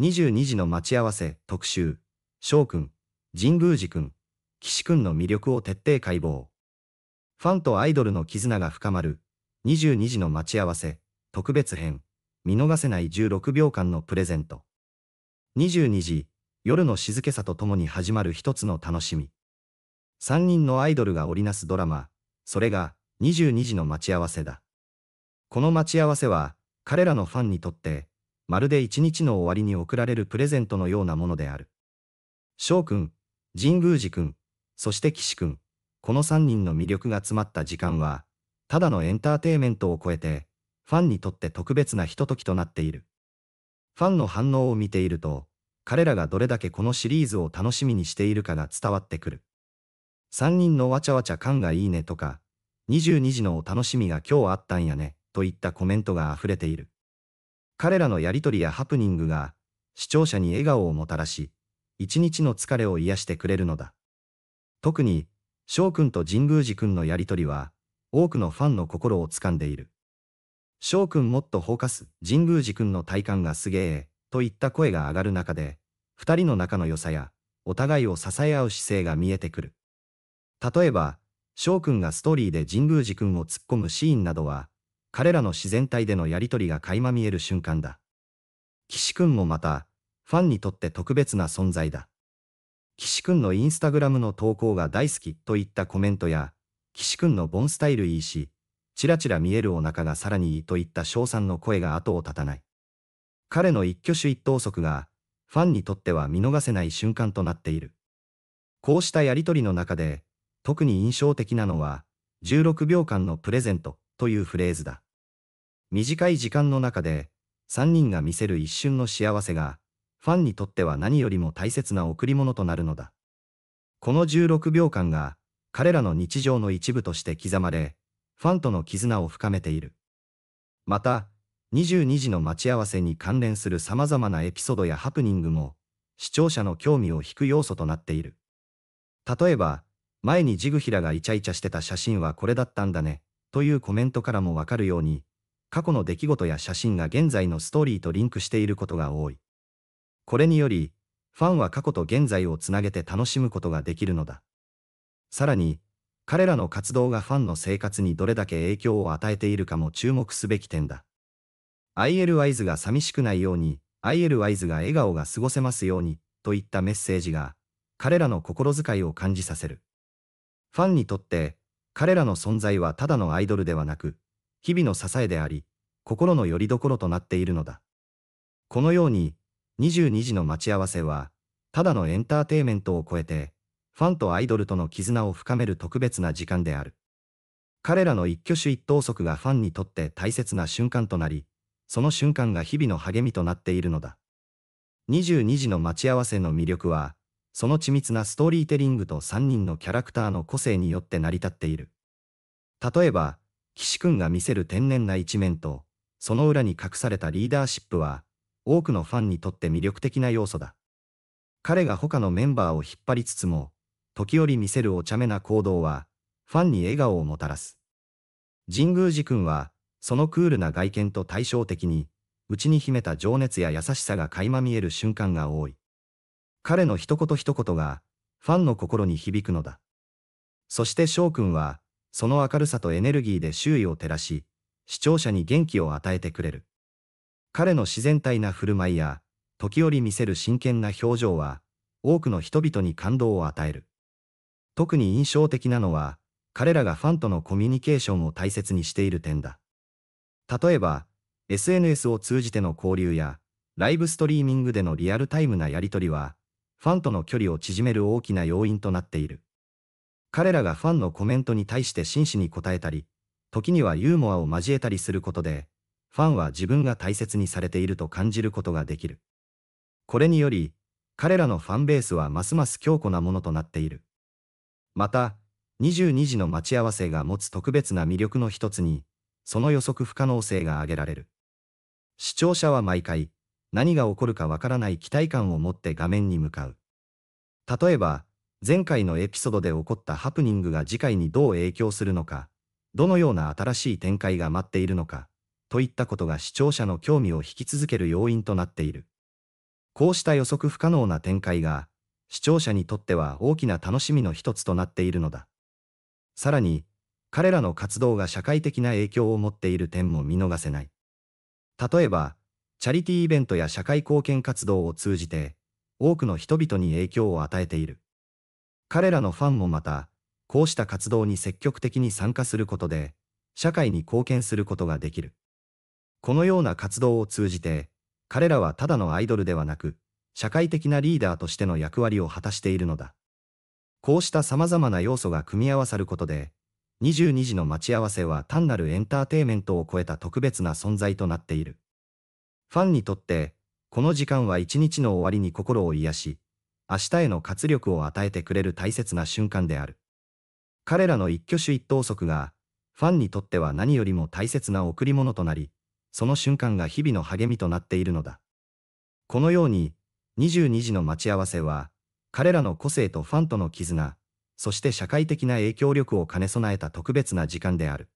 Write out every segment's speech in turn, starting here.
22時の待ち合わせ特集、翔くん、神宮寺くん、岸くんの魅力を徹底解剖。ファンとアイドルの絆が深まる、22時の待ち合わせ特別編、見逃せない16秒間のプレゼント。22時、夜の静けさとともに始まる一つの楽しみ。3人のアイドルが織りなすドラマ、それが22時の待ち合わせだ。この待ち合わせは、彼らのファンにとってまるで一日の終わりに贈られるプレゼントのようなものである。翔くん、神宮寺くん、そして岸くん、この3人の魅力が詰まった時間は、ただのエンターテイメントを超えて、ファンにとって特別なひとときとなっている。ファンの反応を見ていると、彼らがどれだけこのシリーズを楽しみにしているかが伝わってくる。3人のわちゃわちゃ感がいいねとか、22時のお楽しみが今日あったんやね、といったコメントが溢れている。彼らのやりとりやハプニングが、視聴者に笑顔をもたらし、一日の疲れを癒してくれるのだ。特に、翔くんと神宮寺くんのやりとりは、多くのファンの心をつかんでいる。翔くんもっとフォーカス、神宮寺くんの体感がすげえ、といった声が上がる中で、二人の仲の良さや、お互いを支え合う姿勢が見えてくる。例えば、翔くんがストーリーで神宮寺くんを突っ込むシーンなどは、彼らの自然体でのやりとりが垣間見える瞬間だ。岸くんもまた、ファンにとって特別な存在だ。岸くんのインスタグラムの投稿が大好きといったコメントや、岸くんのボンスタイルいいし、ちらちら見えるお腹がさらにいいといった称賛の声が後を絶たない。彼の一挙手一投足が、ファンにとっては見逃せない瞬間となっている。こうしたやりとりの中で、特に印象的なのは、16秒間のプレゼントというフレーズだ。短い時間の中で、3人が見せる一瞬の幸せが、ファンにとっては何よりも大切な贈り物となるのだ。この16秒間が、彼らの日常の一部として刻まれ、ファンとの絆を深めている。また、22時の待ち合わせに関連する様々なエピソードやハプニングも、視聴者の興味を引く要素となっている。例えば、前にジグヒラがイチャイチャしてた写真はこれだったんだね、というコメントからもわかるように、過去の出来事や写真が現在のストーリーとリンクしていることが多い。これにより、ファンは過去と現在をつなげて楽しむことができるのだ。さらに、彼らの活動がファンの生活にどれだけ影響を与えているかも注目すべき点だ。ILYs が寂しくないように、ILYs が笑顔が過ごせますように、といったメッセージが、彼らの心遣いを感じさせる。ファンにとって、彼らの存在はただのアイドルではなく、日々の支えであり、心の拠り所となっているのだ。このように、22時の待ち合わせは、ただのエンターテイメントを超えて、ファンとアイドルとの絆を深める特別な時間である。彼らの一挙手一投足がファンにとって大切な瞬間となり、その瞬間が日々の励みとなっているのだ。22時の待ち合わせの魅力は、その緻密なストーリーテリングと3人のキャラクターの個性によって成り立っている。例えば、岸くんが見せる天然な一面と、その裏に隠されたリーダーシップは、多くのファンにとって魅力的な要素だ。彼が他のメンバーを引っ張りつつも、時折見せるお茶目な行動は、ファンに笑顔をもたらす。神宮寺君は、そのクールな外見と対照的に、内に秘めた情熱や優しさが垣間見える瞬間が多い。彼の一言一言が、ファンの心に響くのだ。そして翔くんは、その明るさとエネルギーで周囲を照らし、視聴者に元気を与えてくれる。彼の自然体な振る舞いや、時折見せる真剣な表情は、多くの人々に感動を与える。特に印象的なのは、彼らがファンとのコミュニケーションを大切にしている点だ。例えば、SNS を通じての交流や、ライブストリーミングでのリアルタイムなやりとりは、ファンとの距離を縮める大きな要因となっている。彼らがファンのコメントに対して真摯に答えたり、時にはユーモアを交えたりすることで、ファンは自分が大切にされていると感じることができる。これにより、彼らのファンベースはますます強固なものとなっている。また、22時の待ち合わせが持つ特別な魅力の一つに、その予測不可能性が挙げられる。視聴者は毎回、何が起こるかわからない期待感を持って画面に向かう。例えば、前回のエピソードで起こったハプニングが次回にどう影響するのか、どのような新しい展開が待っているのか、といったことが視聴者の興味を引き続ける要因となっている。こうした予測不可能な展開が、視聴者にとっては大きな楽しみの一つとなっているのだ。さらに、彼らの活動が社会的な影響を持っている点も見逃せない。例えば、チャリティーイベントや社会貢献活動を通じて、多くの人々に影響を与えている。彼らのファンもまた、こうした活動に積極的に参加することで、社会に貢献することができる。このような活動を通じて、彼らはただのアイドルではなく、社会的なリーダーとしての役割を果たしているのだ。こうした様々な要素が組み合わさることで、22時の待ち合わせは単なるエンターテイメントを超えた特別な存在となっている。ファンにとって、この時間は一日の終わりに心を癒し、明日への活力を与えてくれる大切な瞬間である。彼らの一挙手一投足が、ファンにとっては何よりも大切な贈り物となり、その瞬間が日々の励みとなっているのだ。このように、22時の待ち合わせは、彼らの個性とファンとの絆、そして社会的な影響力を兼ね備えた特別な時間である。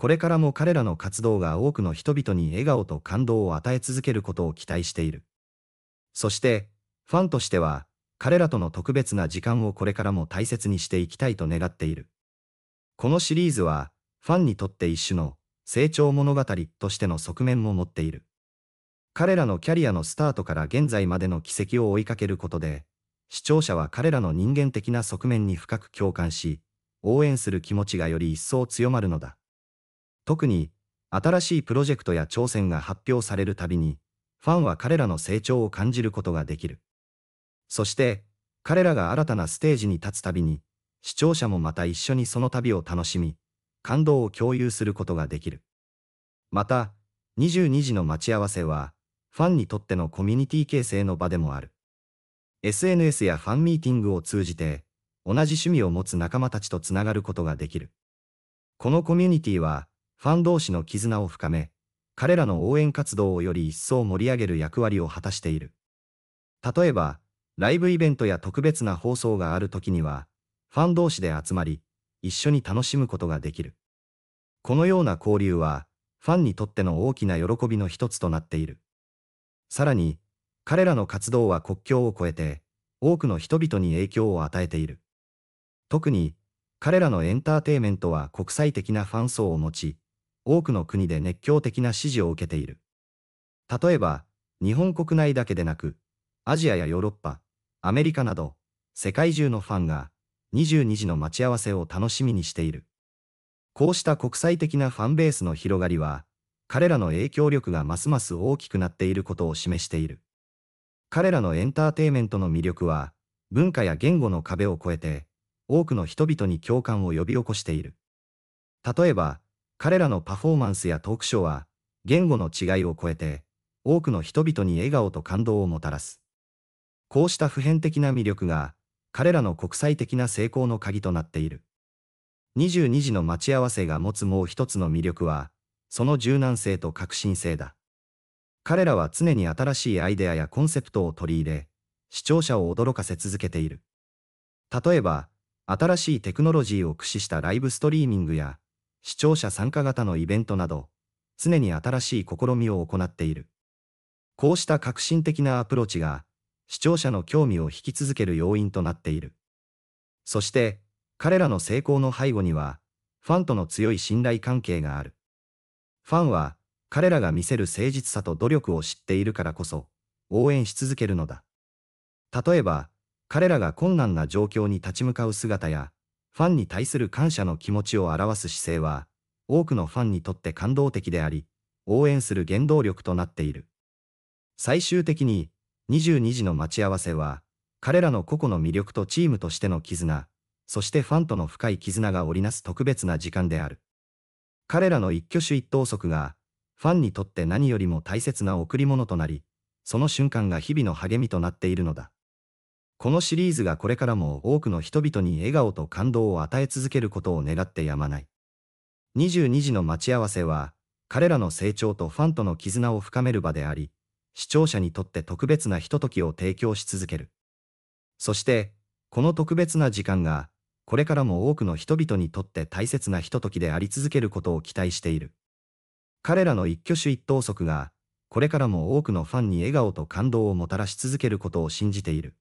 これからも彼らの活動が多くの人々に笑顔と感動を与え続けることを期待している。そして、ファンとしては、彼らとの特別な時間をこれからも大切にしていきたいと願っている。このシリーズは、ファンにとって一種の成長物語としての側面も持っている。彼らのキャリアのスタートから現在までの軌跡を追いかけることで、視聴者は彼らの人間的な側面に深く共感し、応援する気持ちがより一層強まるのだ。特に、新しいプロジェクトや挑戦が発表されるたびに、ファンは彼らの成長を感じることができる。そして、彼らが新たなステージに立つたびに、視聴者もまた一緒にその旅を楽しみ、感動を共有することができる。また、22時の待ち合わせは、ファンにとってのコミュニティ形成の場でもある。SNS やファンミーティングを通じて、同じ趣味を持つ仲間たちとつながることができる。このコミュニティは、ファン同士の絆を深め、彼らの応援活動をより一層盛り上げる役割を果たしている。例えば、ライブイベントや特別な放送がある時には、ファン同士で集まり、一緒に楽しむことができる。このような交流は、ファンにとっての大きな喜びの一つとなっている。さらに、彼らの活動は国境を越えて、多くの人々に影響を与えている。特に、彼らのエンターテイメントは国際的なファン層を持ち、多くの国で熱狂的な支持を受けている。例えば、日本国内だけでなく、アジアやヨーロッパ、アメリカなど、世界中のファンが22時の待ち合わせを楽しみにしている。こうした国際的なファンベースの広がりは、彼らの影響力がますます大きくなっていることを示している。彼らのエンターテイメントの魅力は、文化や言語の壁を越えて、多くの人々に共感を呼び起こしている。例えば、彼らのパフォーマンスやトークショーは、言語の違いを超えて、多くの人々に笑顔と感動をもたらす。こうした普遍的な魅力が、彼らの国際的な成功の鍵となっている。22時の待ち合わせが持つもう一つの魅力は、その柔軟性と革新性だ。彼らは常に新しいアイデアやコンセプトを取り入れ、視聴者を驚かせ続けている。例えば、新しいテクノロジーを駆使したライブストリーミングや、視聴者参加型のイベントなど、常に新しい試みを行っている。こうした革新的なアプローチが、視聴者の興味を引き続ける要因となっている。そして、彼らの成功の背後には、ファンとの強い信頼関係がある。ファンは、彼らが見せる誠実さと努力を知っているからこそ、応援し続けるのだ。例えば、彼らが困難な状況に立ち向かう姿や、ファンに対する感謝の気持ちを表す姿勢は、多くのファンにとって感動的であり、応援する原動力となっている。最終的に、22時の待ち合わせは、彼らの個々の魅力とチームとしての絆、そしてファンとの深い絆が織りなす特別な時間である。彼らの一挙手一投足が、ファンにとって何よりも大切な贈り物となり、その瞬間が日々の励みとなっているのだ。このシリーズがこれからも多くの人々に笑顔と感動を与え続けることを願ってやまない。22時の待ち合わせは、彼らの成長とファンとの絆を深める場であり、視聴者にとって特別なひとときを提供し続ける。そして、この特別な時間が、これからも多くの人々にとって大切なひとときであり続けることを期待している。彼らの一挙手一投足が、これからも多くのファンに笑顔と感動をもたらし続けることを信じている。